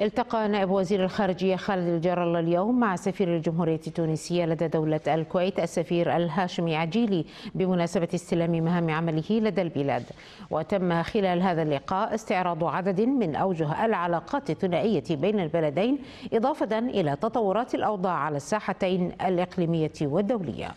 التقى نائب وزير الخارجية خالد الله اليوم مع سفير الجمهورية التونسية لدى دولة الكويت السفير الهاشمي عجيلي بمناسبة استلام مهام عمله لدى البلاد وتم خلال هذا اللقاء استعراض عدد من أوجه العلاقات الثنائية بين البلدين إضافة إلى تطورات الأوضاع على الساحتين الإقليمية والدولية